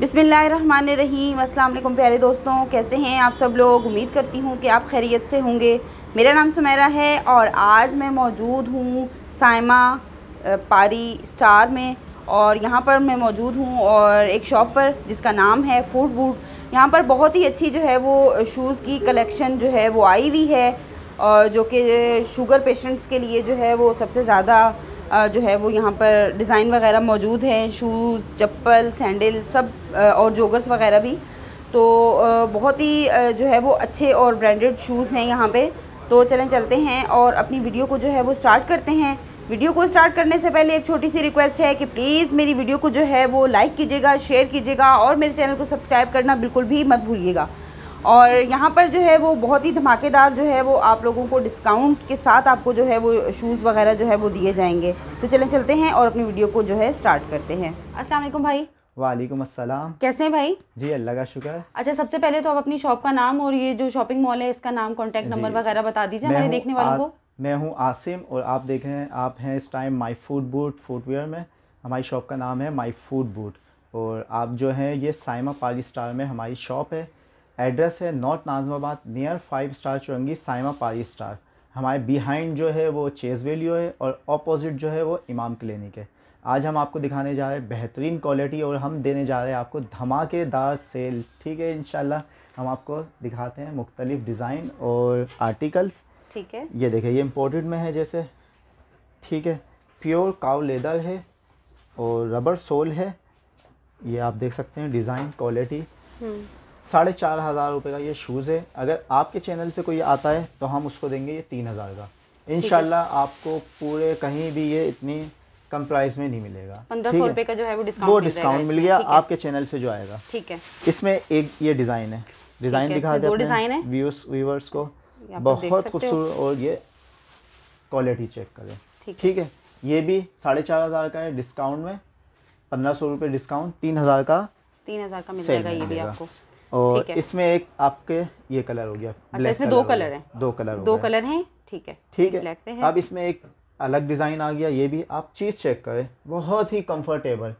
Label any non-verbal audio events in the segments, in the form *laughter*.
बिसमीम अल्लाम प्यारे दोस्तों कैसे हैं आप सब लोग उम्मीद करती हूँ कि आप खैरियत से होंगे मेरा नाम सुमेरा है और आज मैं मौजूद हूँ साइमा पारी स्टार में और यहाँ पर मैं मौजूद हूँ और एक शॉप पर जिसका नाम है फूड बूट यहाँ पर बहुत ही अच्छी जो है वो शूज़ की कलेक्शन जो है वो आई हुई है और जो कि शुगर पेशेंट्स के लिए जो है वो सबसे ज़्यादा जो है वो यहाँ पर डिज़ाइन वगैरह मौजूद हैं शूज़ चप्पल सैंडल सब और जोगर्स वगैरह भी तो बहुत ही जो है वो अच्छे और ब्रांडेड शूज़ हैं यहाँ पे तो चलें चलते हैं और अपनी वीडियो को जो है वो स्टार्ट करते हैं वीडियो को स्टार्ट करने से पहले एक छोटी सी रिक्वेस्ट है कि प्लीज़ मेरी वीडियो को जो है वो लाइक कीजिएगा शेयर कीजिएगा और मेरे चैनल को सब्सक्राइब करना बिल्कुल भी मत भूलिएगा और यहाँ पर जो है वो बहुत ही धमाकेदार जो है वो आप लोगों को डिस्काउंट के साथ आपको जो है वो शूज़ वगैरह जो है वो दिए जाएंगे तो चलें चलते हैं और अपनी वीडियो को जो है स्टार्ट करते हैं असलम भाई वालेकुम अस्सलाम कैसे हैं भाई जी अल्लाह का शुक्र अच्छा सबसे पहले तो आप अपनी शॉप का नाम और ये जो शॉपिंग मॉल है इसका नाम कॉन्टैक्ट नंबर वगैरह बता दीजिए हमारे देखने वालों को मैं हूँ आसिम और आप देख रहे हैं आप हैं इस time my food boot footwear में हमारी शॉप का नाम है माई फूड बूट और आप जो हैं ये साइमा स्टार में हमारी शॉप है एड्रेस है north Nazimabad near five star Chowrangi Saima Pari star हमारे बिहाइंड जो है वो चेज वेल्यू है और अपोजिट जो है वो इमाम क्लिनिक है आज हम आपको दिखाने जा रहे हैं बेहतरीन क्वालिटी और हम देने जा रहे हैं आपको धमाकेदार सेल ठीक है इन हम आपको दिखाते हैं मुख्तलिफ डिज़ाइन और आर्टिकल्स ठीक है ये देखिए ये इम्पोर्टेड में है जैसे ठीक है प्योर काउ लेदर है और रबर सोल है ये आप देख सकते हैं डिज़ाइन क्वालिटी साढ़े चार हज़ार रुपये का ये शूज़ है अगर आपके चैनल से कोई आता है तो हम उसको देंगे ये तीन हज़ार का इन आपको पूरे कहीं भी ये इतनी कम प्राइस में नहीं मिलेगा पंद्रह सौ रुपये का जो है वो डिस्काउंट वो डिस्काउंट मिल गया आपके चैनल से जो आएगा ठीक है इसमें एक ये डिज़ाइन है डिज़ाइन दिखा दो डिज़ाइन है व्यूज व्यूवर्स को बहुत खूबसूरत और ये क्वालिटी चेक करें ठीक है ये भी साढ़े चार हज़ार का है डिस्काउंट में पंद्रह सौ रुपये डिस्काउंट तीन हज़ार का तीन हज़ार का मिल जाएगा ये भी आपको और इसमें एक आपके ये कलर हो गया अच्छा इसमें दो कलर हैं दो कलर दो कलर हैं ठीक है ठीक है अब इसमें एक अलग डिज़ाइन आ गया ये भी आप चीज़ चेक करें बहुत ही कंफर्टेबल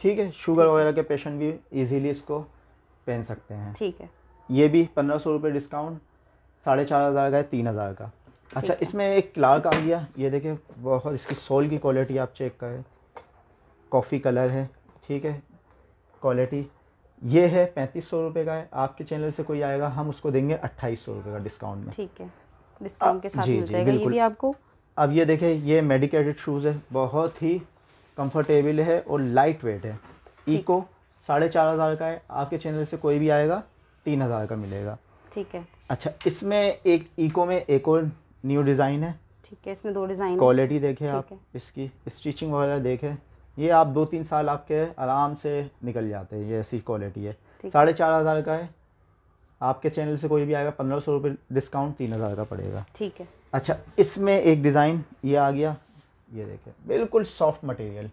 ठीक है शुगर वगैरह के पेशेंट भी इजीली इसको पहन सकते हैं ठीक है ये भी पंद्रह सौ रुपये डिस्काउंट साढ़े चार हज़ार का है तीन हज़ार का अच्छा इसमें एक क्लार्क आ गया ये देखें बहुत इसकी सोल की क्वालिटी आप चेक करें कॉफ़ी कलर है ठीक है क्वालिटी ये है पैंतीस सौ रुपये का है आपके चैनल से कोई आएगा हम उसको देंगे अट्ठाईस सौ रुपये का डिस्काउंट में ठीक है डिस्काउंट के साथ जी, मिल जाएगा ये भी आपको अब ये देखें ये मेडिकेटेड शूज़ है बहुत ही कंफर्टेबल है और लाइट वेट है इको साढ़े चार हज़ार का है आपके चैनल से कोई भी आएगा तीन हज़ार का मिलेगा ठीक है अच्छा इसमें एक इको में एक और न्यू डिज़ाइन है ठीक है इसमें दो डिज़ाइन क्वालिटी देखे आप इसकी स्टिचिंग वगैरह देखें ये आप दो तीन साल आपके आराम से निकल जाते हैं ये ऐसी क्वालिटी है साढ़े चार हज़ार का है आपके चैनल से कोई भी आएगा पंद्रह सौ रुपये डिस्काउंट तीन हज़ार का पड़ेगा ठीक है अच्छा इसमें एक डिज़ाइन ये आ गया ये देखें बिल्कुल सॉफ्ट मटेरियल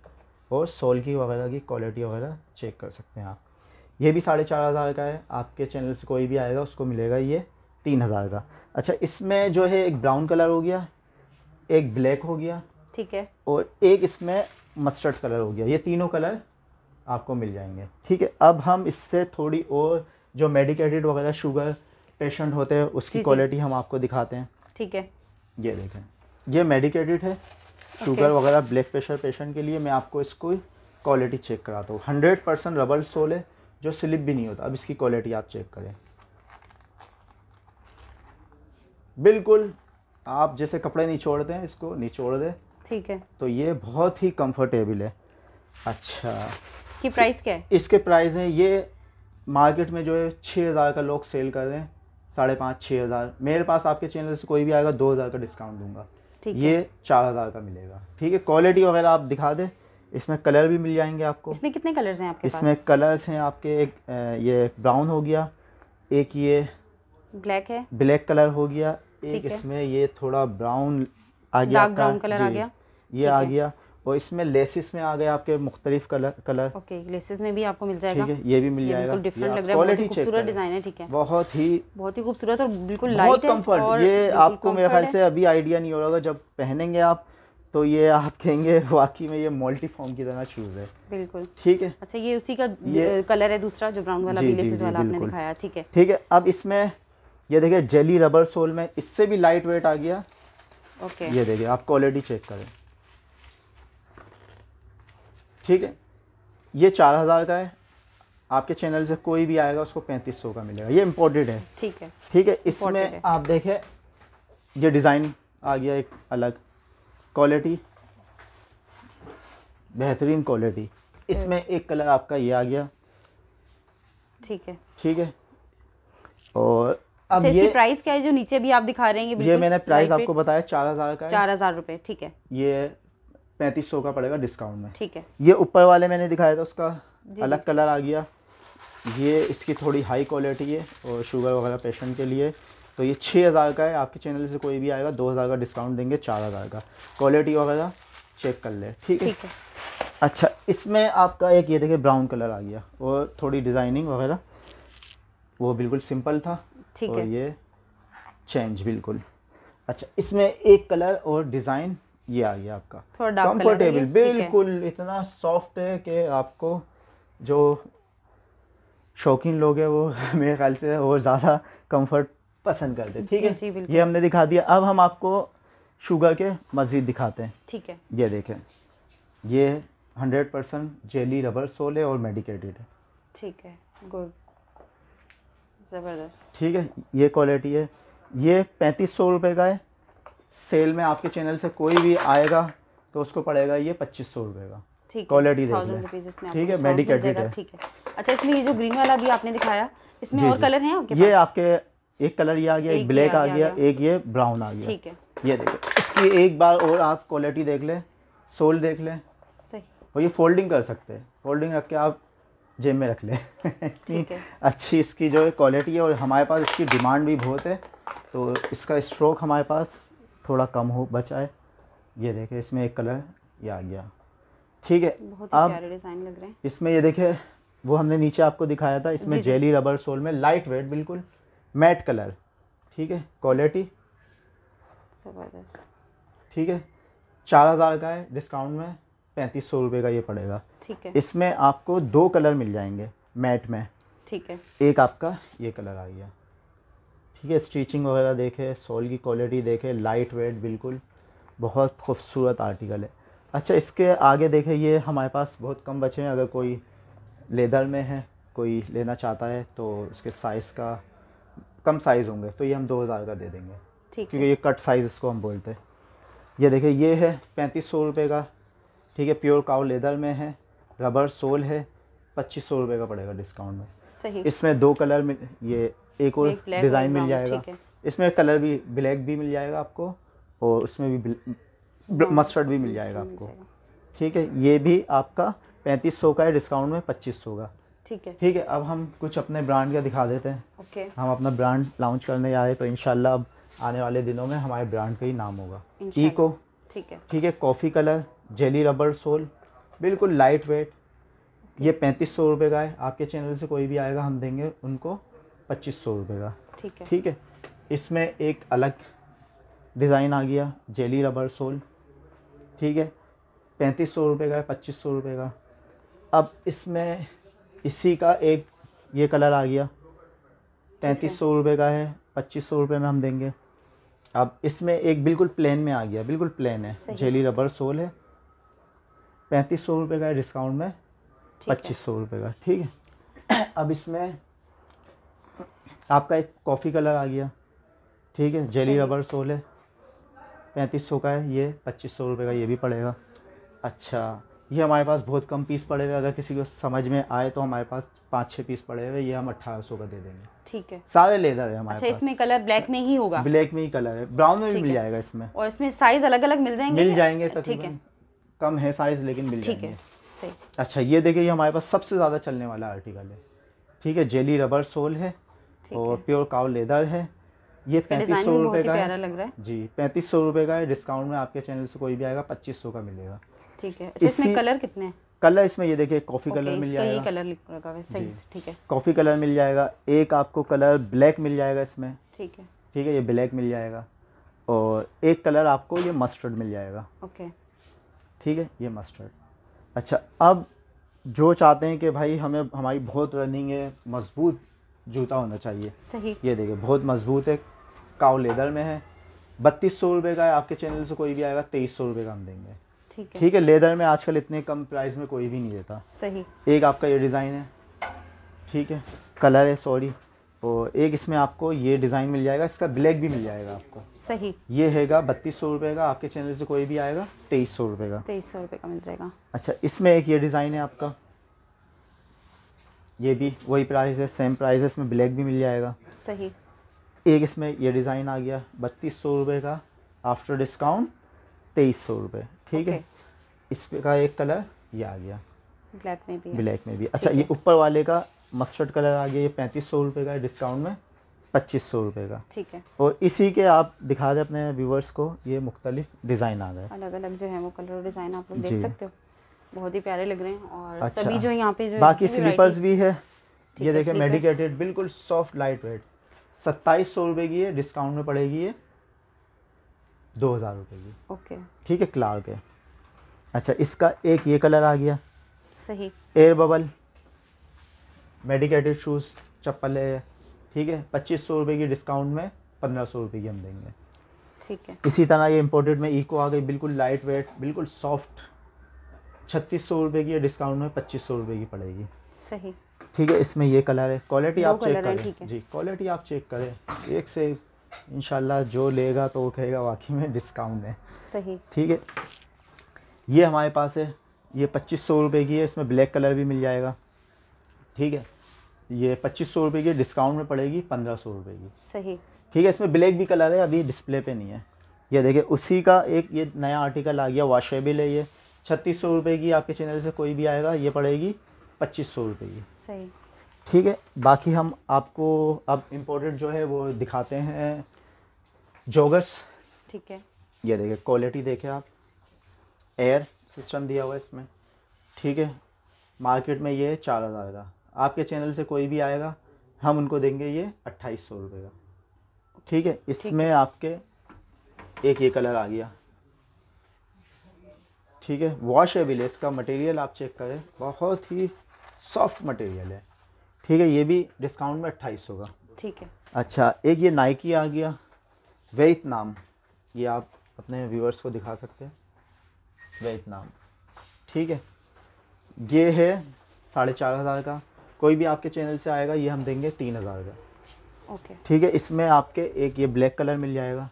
और सोल की वगैरह की क्वालिटी वगैरह चेक कर सकते हैं आप ये भी साढ़े चार हज़ार का है आपके चैनल से कोई भी आएगा उसको मिलेगा ये तीन हज़ार का अच्छा इसमें जो है एक ब्राउन कलर हो गया एक ब्लैक हो गया ठीक है और एक इसमें मस्टर्ड कलर हो गया ये तीनों कलर आपको मिल जाएंगे ठीक है अब हम इससे थोड़ी और जो मेडिकेटेड वगैरह शुगर पेशेंट होते हैं उसकी क्वालिटी हम आपको दिखाते हैं ठीक है ये देखें ये मेडिकेटेड है शुगर वगैरह ब्लड प्रेशर पेशेंट के लिए मैं आपको इसको क्वालिटी चेक कराता हूँ हंड्रेड परसेंट रबल सोल है जो स्लिप भी नहीं होता अब इसकी क्वालिटी आप चेक करें बिल्कुल आप जैसे कपड़े निचोड़ते हैं इसको निचोड़ दें ठीक है तो ये बहुत ही कंफर्टेबल है अच्छा की प्राइस क्या है इसके प्राइस है ये मार्केट में जो है छः हज़ार का लोग सेल कर रहे हैं साढ़े पाँच छः हज़ार मेरे पास आपके चैनल से कोई भी आएगा दो हज़ार का डिस्काउंट दूंगा ये चार हज़ार का मिलेगा ठीक है क्वालिटी वगैरह आप दिखा दें इसमें कलर भी मिल जाएंगे आपको इसमें कितने कलर्स हैं आपके इसमें पास? कलर्स हैं आपके एक ये ब्राउन हो गया एक ये ब्लैक है ब्लैक कलर हो गया एक इसमें ये थोड़ा ब्राउन आ गया डार्क ब्राउन कलर आ गया ये आ गया और इसमें लेसिस में आ गए आपके मुख्तलिफ कलर कलर ओके लेसिस में भी आपको मिल जाएगा ठीक है ये भी मिल जाएगा डिफरेंट लग रहा है बहुत ही खूबसूरत डिजाइन है ठीक है बहुत ही बहुत ही खूबसूरत और बिल्कुल लाइट कम्फर्ट ये आपको मेरे ख्याल से अभी आइडिया नहीं हो रहा होगा जब पहनेंगे आप तो ये आप कहेंगे *laughs* वाकई में ये मल्टीफॉर्म की तरह शूज है बिल्कुल ठीक है अच्छा ये उसी का ये, कलर है दूसरा जो ब्राउन वाला वाला आपने दिखाया ठीक है ठीक है अब इसमें ये देखिए जेली रबर सोल में इससे भी लाइट वेट आ गया ओके ये देखिए आप क्वालिटी चेक करें ठीक है ये चार हज़ार का है आपके चैनल से कोई भी आएगा उसको पैंतीस सौ का मिलेगा ये इम्पोर्टेड है ठीक है ठीक है इसमें आप देखें ये डिज़ाइन आ गया एक अलग क्वालिटी बेहतरीन क्वालिटी इसमें हम्म। एक कलर आपका ये आ गया ठीक है ठीक है और अब अच्छा, ये प्राइस क्या है जो नीचे भी आप दिखा रहे हैं ये, ये मैंने प्राइस आपको बताया चार हज़ार का चार हज़ार रुपये ठीक है ये पैंतीस सौ का पड़ेगा डिस्काउंट में ठीक है ये ऊपर वाले मैंने दिखाया था उसका अलग कलर आ गया ये इसकी थोड़ी हाई क्वालिटी है और शुगर वगैरह पेशेंट के लिए तो ये छः हज़ार का है आपके चैनल से कोई भी आएगा दो हज़ार का डिस्काउंट देंगे चार हज़ार का क्वालिटी वगैरह चेक कर ले ठीक है अच्छा इसमें आपका एक ये देखिए ब्राउन कलर आ गया और थोड़ी डिज़ाइनिंग वगैरह वो बिल्कुल सिंपल था ठीक और है। ये चेंज बिल्कुल अच्छा इसमें एक कलर और डिज़ाइन ये आ गया आपका थोड़ा कंफर्टेबल बिल्कुल इतना सॉफ्ट है कि आपको जो शौकीन लोग हैं वो *laughs* मेरे ख्याल से और ज़्यादा कंफर्ट पसंद कर दे ठीक है ये हमने दिखा दिया अब हम आपको शुगर के मज़ीद दिखाते हैं ठीक है ये देखें ये hundred percent jelly rubber sole है और मेडिकेटेड है ठीक है गुड ज़बरदस्त ठीक है ये क्वालिटी है ये पैंतीस सौ रुपये का है सेल में आपके चैनल से कोई भी आएगा तो उसको पड़ेगा ये पच्चीस सौ रुपये का क्वालिटी ठीक है मेडिकेटेड है ठीक है अच्छा इसमें ये जो ग्रीन वाला भी आपने दिखाया इसमें और कलर हैं आपके ये आपके एक कलर ये आ गया एक ब्लैक आ गया एक ये ब्राउन आ गया ठीक है ये देखिए इसकी एक बार और आप क्वालिटी देख लें सोल देख लें सही और ये फोल्डिंग कर सकते हैं फोल्डिंग रख के आप जेब में रख लें *laughs* ठीक है अच्छी इसकी जो क्वालिटी है और हमारे पास इसकी डिमांड भी बहुत है तो इसका स्ट्रोक हमारे पास थोड़ा कम हो बचा है ये देखे इसमें एक कलर ये आ गया ठीक है अब डिज़ाइन लग रहे हैं इसमें ये देखे वो हमने नीचे आपको दिखाया था इसमें जेली रबर सोल में लाइट वेट बिल्कुल मैट कलर ठीक है क्वालिटी ठीक है चार हज़ार का है डिस्काउंट में पैंतीस सौ रुपये का ये पड़ेगा ठीक है इसमें आपको दो कलर मिल जाएंगे मैट में ठीक है एक आपका ये कलर आ गया ठीक है स्टिचिंग वगैरह देखे सोल की क्वालिटी देखे लाइट वेट बिल्कुल बहुत खूबसूरत आर्टिकल है अच्छा इसके आगे देखें ये हमारे पास बहुत कम बचे हैं अगर कोई लेदर में है कोई लेना चाहता है तो उसके साइज़ का कम साइज़ होंगे तो ये हम दो हज़ार का दे देंगे ठीक क्योंकि ये कट साइज़ इसको हम बोलते हैं ये देखिए ये है पैंतीस सौ रुपये का ठीक है प्योर काउ लेदर में है रबर सोल है पच्चीस सौ रुपये का पड़ेगा डिस्काउंट में सही इसमें दो कलर में ये एक और डिज़ाइन मिल जाएगा इसमें कलर भी ब्लैक भी मिल जाएगा आपको और उसमें भी मस्टर्ड हाँ, भी मिल जाएगा आपको ठीक है ये भी आपका पैंतीस सौ का है डिस्काउंट में पच्चीस सौ का ठीक है ठीक है अब हम कुछ अपने ब्रांड का दिखा देते हैं ओके हम अपना ब्रांड लॉन्च करने जा रहे हैं तो इनशाला अब आने वाले दिनों में हमारे ब्रांड का ही नाम होगा ईको ठीक है ठीक है coffee colour jelly rubber sole बिल्कुल लाइट वेट ये पैंतीस सौ रुपये का है आपके चैनल से कोई भी आएगा हम देंगे उनको पच्चीस सौ रुपये का ठीक है ठीक है इसमें एक अलग डिज़ाइन आ गया जेली रबर सोल ठीक है पैंतीस सौ रुपये का है पच्चीस सौ रुपये का अब इसमें इसी का एक ये कलर आ गया पैंतीस सौ रुपये का है पच्चीस सौ रुपये में हम देंगे अब इसमें एक बिल्कुल प्लेन में आ गया बिल्कुल प्लेन है जेली रबर सोल है पैंतीस सौ रुपये का है डिस्काउंट में पच्चीस सौ रुपये का ठीक है अब इसमें आपका एक कॉफ़ी कलर आ गया ठीक है जेली रबर सोल है पैंतीस सौ का है ये पच्चीस सौ रुपये का ये भी पड़ेगा अच्छा ये हमारे पास बहुत कम पीस पड़े हुए अगर किसी को समझ में आए तो हमारे पास पाँच छः पीस पड़े हुए ये हम अट्ठारह सौ का दे देंगे ठीक है सारे लेदर है हमारे अच्छा, पास इसमें कलर ब्लैक में ही होगा ब्लैक में ही कलर है ब्राउन में भी मिल जाएगा इसमें और इसमें साइज अलग अलग मिल जाएंगे मिल जाएंगे ठीक है कम है साइज लेकिन मिल ठीक है अच्छा ये देखिए ये हमारे पास सबसे ज़्यादा चलने वाला आर्टिकल है ठीक है जेली रबर सोल है और प्योर काउ लेदर है ये पैंतीस सौ रुपये का है लग रहा है जी पैंतीस सौ रुपये का है डिस्काउंट में आपके चैनल से कोई भी आएगा पच्चीस सौ का मिलेगा ठीक है अच्छा, इसमें कलर कितने कलर इसमें ये देखिए कॉफ़ी कलर मिल जाएगा कलर सही ठीक है कॉफ़ी कलर मिल जाएगा एक आपको कलर ब्लैक मिल जाएगा इसमें ठीक है ठीक है ये ब्लैक मिल जाएगा और एक कलर आपको ये मस्टर्ड मिल जाएगा ओके ठीक है ये मस्टर्ड अच्छा अब जो चाहते हैं कि भाई हमें हमारी बहुत रनिंग है मजबूत जूता होना चाहिए सही ये देखिए बहुत मजबूत है काव लेदर में है बत्तीस सौ रुपये का है आपके चैनल से कोई भी आएगा तेईस सौ रुपये का हम देंगे ठीक है ठीक है लेदर में आजकल इतने कम प्राइस में कोई भी नहीं देता सही एक आपका ये डिज़ाइन है ठीक है कलर है सॉरी और तो एक इसमें आपको ये डिज़ाइन मिल जाएगा इसका ब्लैक भी मिल जाएगा आपको सही ये हैगा बत्तीस सौ रुपये का आपके चैनल से कोई भी आएगा तेईस सौ रुपये का तेईस सौ रुपये का मिल जाएगा अच्छा इसमें एक ये डिज़ाइन है आपका ये भी वही प्राइस है सेम प्राइस है इसमें ब्लैक भी मिल जाएगा सही एक इसमें ये डिज़ाइन आ गया बत्तीस सौ रुपये का आफ्टर डिस्काउंट तेईस सौ रुपये ठीक है इसका एक कलर ये आ गया ब्लैक में भी ब्लैक में भी अच्छा ये ऊपर वाले का मस्टर्ड कलर आ गया ये पैंतीस सौ रुपये का डिस्काउंट में पच्चीस सौ रुपये का ठीक है और इसी के आप दिखा दें अपने व्यूवर्स को ये मुख्तलिफ डिज़ाइन आ गए अलग अलग जो है वो कलर डिज़ाइन आप लोग देख सकते हो बहुत ही प्यारे लग रहे हैं और अच्छा, सभी जो यहाँ पे जो बाकी स्लीपर्स भी है ये देखे मेडिकेटेड बिल्कुल सॉफ्ट लाइट वेट सत्ताईस सौ रुपए की है डिस्काउंट में पड़ेगी ये दो हज़ार रुपए की ओके ठीक है क्लार्क है अच्छा इसका एक ये कलर आ गया सही एयर बबल मेडिकेटेड शूज़ चप्पल है ठीक है पच्चीस सौ रुपए की डिस्काउंट में पंद्रह सौ रुपए की हम देंगे ठीक है इसी तरह ये इम्पोर्टेड में इको आ गई बिल्कुल लाइट वेट बिल्कुल सॉफ्ट छत्तीस सौ रुपये की डिस्काउंट में पच्चीस सौ रुपये की पड़ेगी सही ठीक है इसमें ये कलर है क्वालिटी आप चेक करें जी क्वालिटी आप चेक करें एक से इनशाला जो लेगा तो वो कहेगा वाकई में डिस्काउंट है सही ठीक है ये हमारे पास है ये पच्चीस सौ रुपये की है इसमें ब्लैक कलर भी मिल जाएगा ठीक है ये पच्चीस सौ रुपये की डिस्काउंट में पड़ेगी पंद्रह सौ रुपये की सही ठीक है इसमें ब्लैक भी कलर है अभी डिस्प्ले पे नहीं है ये देखिए उसी का एक ये नया आर्टिकल आ गया वाशेबल है ये छत्तीस सौ रुपये की आपके चैनल से कोई भी आएगा ये पड़ेगी पच्चीस सौ रुपये की सही ठीक है बाकी हम आपको अब इम्पोर्टेड जो है वो दिखाते हैं जोगर्स ठीक है ये देखिए क्वालिटी देखें आप एयर सिस्टम दिया हुआ है इसमें ठीक है मार्केट में ये चार हज़ार का आपके चैनल से कोई भी आएगा हम उनको देंगे ये अट्ठाईस सौ रुपये का ठीक है इसमें आपके एक ये कलर आ गया ठीक है वॉशेबल है इसका मटेरियल आप चेक करें बहुत ही सॉफ्ट मटेरियल है ठीक है ये भी डिस्काउंट में अट्ठाईस होगा ठीक है अच्छा एक ये नाइकी आ गया वेत नाम ये आप अपने व्यूअर्स को दिखा सकते हैं वेत नाम ठीक है ये है साढ़े चार हज़ार का कोई भी आपके चैनल से आएगा ये हम देंगे तीन हज़ार का ओके ठीक है इसमें आपके एक ये ब्लैक कलर मिल जाएगा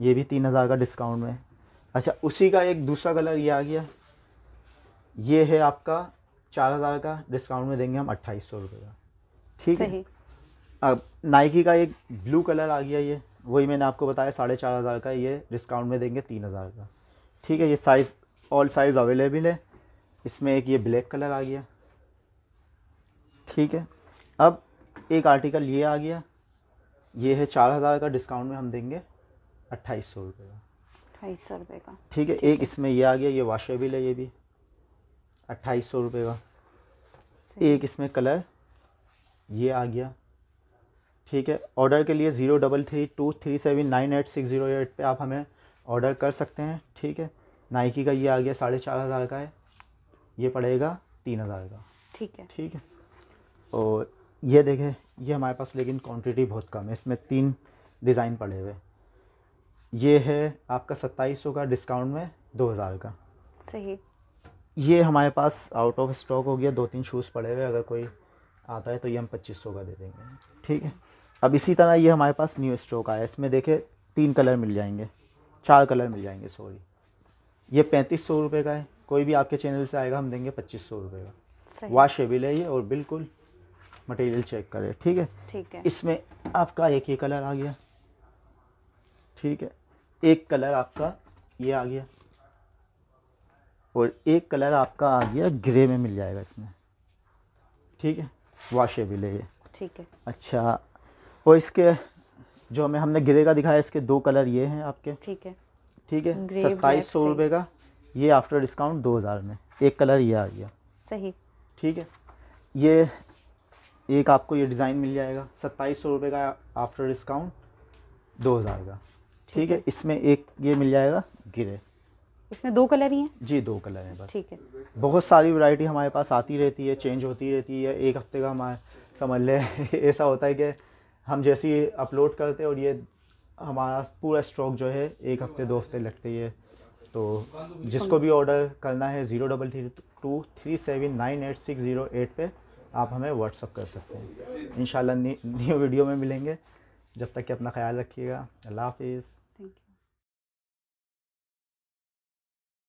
ये भी तीन हज़ार का डिस्काउंट में अच्छा उसी का एक दूसरा कलर ये आ गया ये है आपका चार हज़ार का डिस्काउंट में देंगे हम अट्ठाईस सौ रुपये का ठीक है अब नाइकी का एक ब्लू कलर आ गया ये वही मैंने आपको बताया साढ़े चार हज़ार का ये डिस्काउंट में देंगे तीन हज़ार का ठीक है ये साइज़ ऑल साइज़ अवेलेबल है इसमें एक ये ब्लैक कलर आ गया ठीक है अब एक आर्टिकल ये आ गया ये है चार हज़ार का डिस्काउंट में हम देंगे अट्ठाईस सौ रुपये का अट्ठाईस सौ रुपये का ठीक है एक इसमें ये आ गया ये वाशेबल है ये भी अट्ठाईस सौ रुपये का एक इसमें कलर ये आ गया ठीक है ऑर्डर के लिए zero double three two three seven nine eight six zero eight पर आप हमें ऑर्डर कर सकते हैं ठीक है नाइकी का ये आ गया साढ़े चार हज़ार का है ये पड़ेगा तीन हज़ार का ठीक है ठीक है और ये देखें ये हमारे पास लेकिन क्वांटिटी बहुत कम है इसमें तीन डिज़ाइन पड़े हुए ये है आपका सत्ताईस का डिस्काउंट में दो हज़ार का सही ये हमारे पास आउट ऑफ स्टॉक हो गया दो तीन शूज़ पड़े हुए अगर कोई आता है तो ये हम पच्चीस सौ का दे देंगे ठीक है अब इसी तरह ये हमारे पास न्यू स्टॉक आया इसमें देखे तीन कलर मिल जाएंगे चार कलर मिल जाएंगे सॉरी ये पैंतीस सौ रुपये का है कोई भी आपके चैनल से आएगा हम देंगे पच्चीस सौ रुपये का वाशेबल है ये और बिल्कुल मटेरियल चेक करें ठीक है ठीक है इसमें आपका एक ही कलर आ गया ठीक है एक कलर आपका ये आ गया और एक कलर आपका आ गया ग्रे में मिल जाएगा इसमें ठीक है वाशेबल है ये ठीक है अच्छा और इसके जो हमें हमने ग्रे का दिखाया इसके दो कलर ये हैं आपके ठीक है ठीक है सत्ताईस सौ रुपये का ये आफ्टर डिस्काउंट दो हज़ार में एक कलर ये आ गया सही ठीक है ये एक आपको ये डिज़ाइन मिल जाएगा सत्ताईस सौ रुपये का आफ्टर डिस्काउंट दो हज़ार का ठीक है इसमें एक ये मिल जाएगा ग्रे इसमें दो कलर ही हैं जी दो कलर हैं बस ठीक है बहुत सारी वैरायटी हमारे पास आती रहती है चेंज होती रहती है एक हफ्ते का हमारे समझ लें *laughs* ऐसा होता है कि हम जैसे अपलोड करते हैं और ये हमारा पूरा स्टॉक जो है एक हफ्ते दो हफ्ते लगते ही है तो जिसको भी ऑर्डर करना है zero double three two three seven nine eight six zero eight पर आप हमें व्हाट्सअप कर सकते हैं इन न्यू वीडियो में मिलेंगे जब तक कि अपना ख्याल रखिएगा अल्लाह हाफिज़